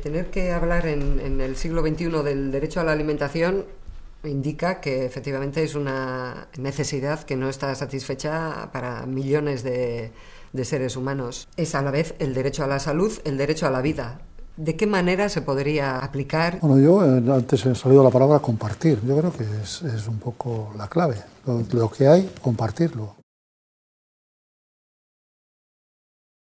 tener que hablar en, el siglo XXI del derecho a la alimentación indica que efectivamente es una necesidad que no está satisfecha para millones de, seres humanos. Es a la vez el derecho a la salud, el derecho a la vida. ¿De qué manera se podría aplicar? Bueno, yo eh, antes he salido la palabra compartir. Yo creo que es, un poco la clave. lo que hay, compartirlo.